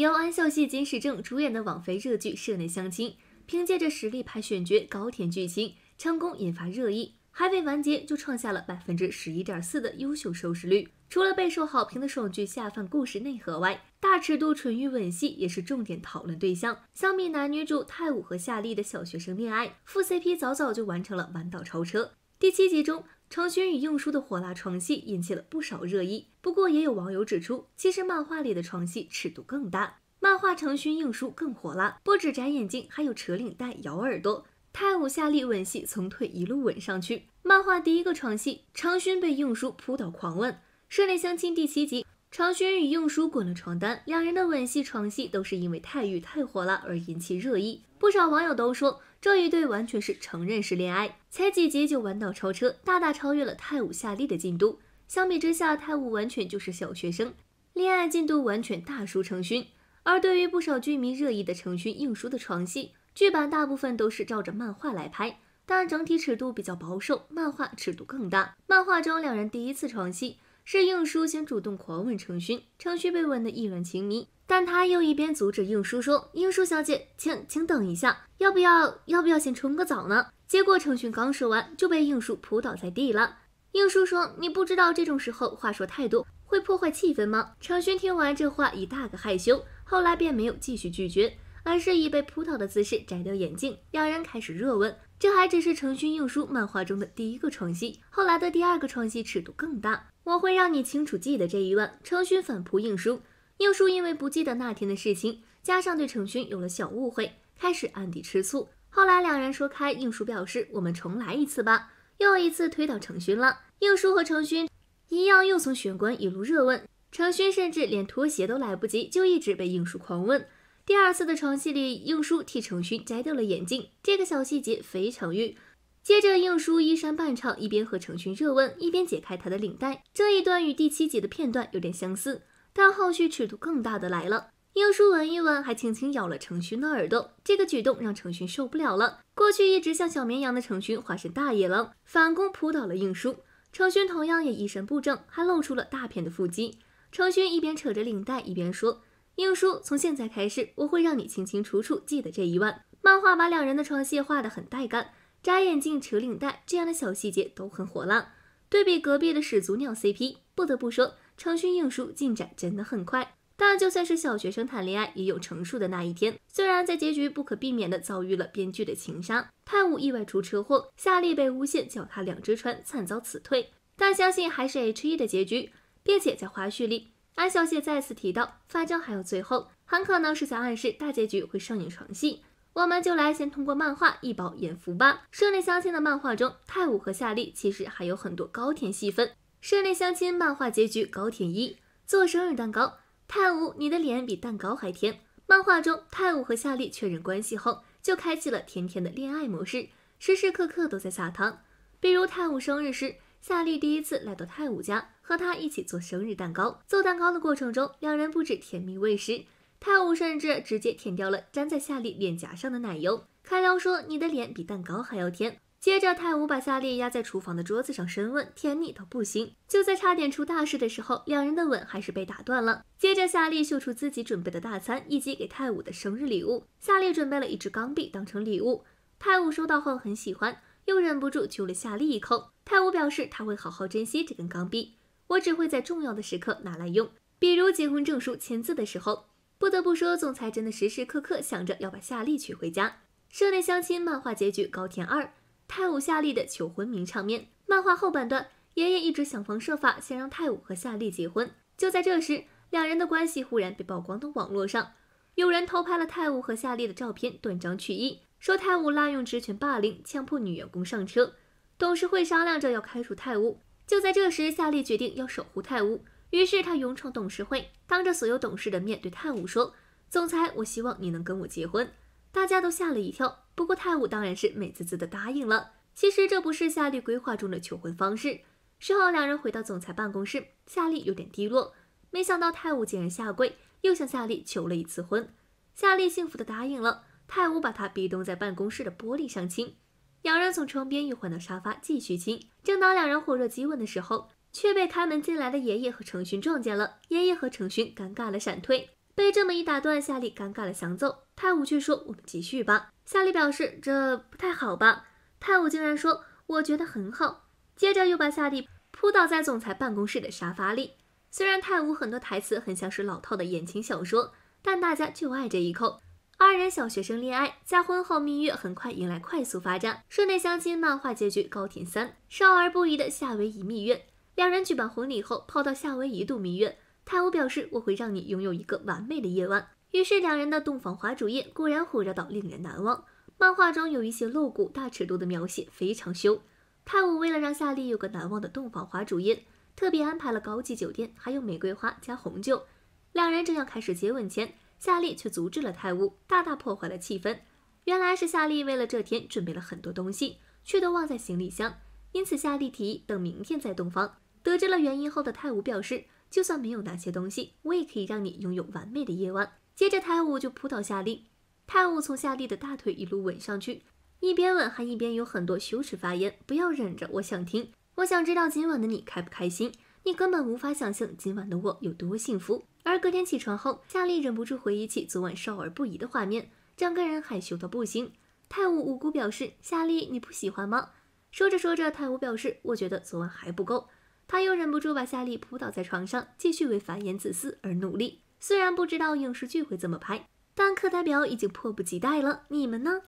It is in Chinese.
由安孝燮、金始正主演的网飞热剧《社内相亲》，凭借着实力派选角、高甜剧情，成功引发热议。还未完结就创下了百分之十一点四的优秀收视率。除了备受好评的爽剧下饭故事内核外，大尺度纯欲吻戏也是重点讨论对象。相比男女主泰武和夏丽的小学生恋爱，副 CP 早早就完成了弯道超车。第七集中。成勋与应书的火辣床戏引起了不少热议，不过也有网友指出，其实漫画里的床戏尺度更大，漫画成勋应书更火辣，不止眨眼睛，还有扯领带、咬耳朵。泰武夏力吻戏从退一路吻上去，漫画第一个床戏，成勋被应书扑倒狂吻，顺内相亲第七集。成勋与应书滚了床单，两人的吻戏、床戏都是因为太欲、太火了而引起热议。不少网友都说，这一对完全是承认式恋爱，才几集就弯道超车，大大超越了泰武夏利的进度。相比之下，泰武完全就是小学生，恋爱进度完全大输成勋。而对于不少剧迷热议的成勋应书的床戏，剧版大部分都是照着漫画来拍，但整体尺度比较保守，漫画尺度更大。漫画中两人第一次床戏。是应叔先主动狂吻程勋，程勋被吻得意乱情迷，但他又一边阻止应叔说：“应叔小姐，请请等一下，要不要要不要先冲个澡呢？”结果程勋刚说完，就被应叔扑倒在地了。应叔说：“你不知道这种时候话说太多会破坏气氛吗？”程勋听完这话，一大个害羞，后来便没有继续拒绝，而是以被扑倒的姿势摘掉眼镜，两人开始热吻。这还只是成勋应叔漫画中的第一个创戏，后来的第二个创戏尺度更大。我会让你清楚记得这一晚，成勋反扑应叔，应叔因为不记得那天的事情，加上对成勋有了小误会，开始暗地吃醋。后来两人说开，应叔表示我们重来一次吧，又一次推倒成勋了。应叔和成勋一样，又从玄关一路热问，成勋甚至连脱鞋都来不及，就一直被应叔狂问。第二次的床戏里，应叔替程勋摘掉了眼镜，这个小细节非常欲。接着，应叔衣山半唱，一边和程勋热吻，一边解开他的领带。这一段与第七集的片段有点相似，但后续尺度更大的来了。应叔闻一闻，还轻轻咬了程勋的耳朵，这个举动让程勋受不了了。过去一直像小绵羊的程勋化身大野狼，反攻扑倒了应叔。程勋同样也衣衫不整，还露出了大片的腹肌。程勋一边扯着领带，一边说。英叔，从现在开始，我会让你清清楚楚记得这一晚。漫画把两人的床戏画的很带感，眨眼睛、扯领带这样的小细节都很火辣。对比隔壁的始祖鸟 CP，不得不说，成勋英叔进展真的很快。但就算是小学生谈恋爱，也有成熟的那一天。虽然在结局不可避免的遭遇了编剧的情杀，泰武意外出车祸，夏利被诬陷脚踏两只船惨遭辞退，但相信还是 HE 的结局，并且在花絮里。安小姐再次提到，发胶还有最后，很可能是在暗示大结局会上演床戏。我们就来先通过漫画一饱眼福吧。《室内相亲》的漫画中，泰武和夏丽其实还有很多高甜戏份。《室内相亲》漫画结局高甜一：做生日蛋糕。泰武，你的脸比蛋糕还甜。漫画中，泰武和夏丽确认关系后，就开启了甜甜的恋爱模式，时时刻刻都在撒糖。比如泰武生日时，夏丽第一次来到泰武家。和他一起做生日蛋糕。做蛋糕的过程中，两人不止甜蜜喂食，泰武甚至直接舔掉了粘在夏丽脸颊上的奶油。开撩说：“你的脸比蛋糕还要甜。”接着，泰武把夏丽压在厨房的桌子上，深问：“甜腻到不行。”就在差点出大事的时候，两人的吻还是被打断了。接着，夏丽秀出自己准备的大餐以及给泰武的生日礼物。夏丽准备了一支钢笔当成礼物，泰武收到后很喜欢，又忍不住亲了夏丽一口。泰武表示他会好好珍惜这根钢笔。我只会在重要的时刻拿来用，比如结婚证书签字的时候。不得不说，总裁真的时时刻刻想着要把夏丽娶回家。社内相亲漫画结局高甜二，泰武夏丽的求婚名场面。漫画后半段，爷爷一直想方设法想让泰武和夏丽结婚。就在这时，两人的关系忽然被曝光到网络上，有人偷拍了泰武和夏丽的照片，断章取义说泰武滥用职权霸凌、强迫女员工上车。董事会商量着要开除泰武。就在这时，夏利决定要守护泰武，于是他勇闯董事会，当着所有董事的面，对泰武说：“总裁，我希望你能跟我结婚。”大家都吓了一跳，不过泰武当然是美滋滋的答应了。其实这不是夏利规划中的求婚方式。事后，两人回到总裁办公室，夏利有点低落，没想到泰武竟然下跪，又向夏利求了一次婚。夏利幸福的答应了，泰武把他逼咚在办公室的玻璃上亲。两人从窗边又换到沙发继续亲，正当两人火热激吻的时候，却被开门进来的爷爷和成勋撞见了。爷爷和成勋尴尬了闪退，被这么一打断，夏丽尴尬了想走，泰武却说我们继续吧。夏丽表示这不太好吧，泰武竟然说我觉得很好。接着又把夏丽扑倒在总裁办公室的沙发里。虽然泰武很多台词很像是老套的言情小说，但大家就爱这一口。二人小学生恋爱，在婚后蜜月很快迎来快速发展。室内相亲漫画结局高甜三，少儿不宜的夏威夷蜜月。两人举办婚礼后，泡到夏威夷度蜜月。泰伍表示我会让你拥有一个完美的夜晚。于是两人的洞房花烛夜果然火热到令人难忘。漫画中有一些露骨大尺度的描写，非常羞。泰伍为了让夏丽有个难忘的洞房花烛夜，特别安排了高级酒店，还有玫瑰花加红酒。两人正要开始接吻前。夏利却阻止了泰晤，大大破坏了气氛。原来是夏利为了这天准备了很多东西，却都忘在行李箱，因此夏利提议等明天再洞房。得知了原因后的泰晤表示，就算没有那些东西，我也可以让你拥有完美的夜晚。接着泰晤就扑倒夏利，泰晤从夏利的大腿一路吻上去，一边吻还一边有很多羞耻发言，不要忍着，我想听，我想知道今晚的你开不开心。你根本无法想象今晚的我有多幸福。而隔天起床后，夏利忍不住回忆起昨晚少儿不宜的画面，整个人害羞到不行。泰武无辜表示：“夏利，你不喜欢吗？”说着说着，泰武表示：“我觉得昨晚还不够。”他又忍不住把夏利扑倒在床上，继续为繁衍子嗣而努力。虽然不知道影视剧会怎么拍，但课代表已经迫不及待了。你们呢？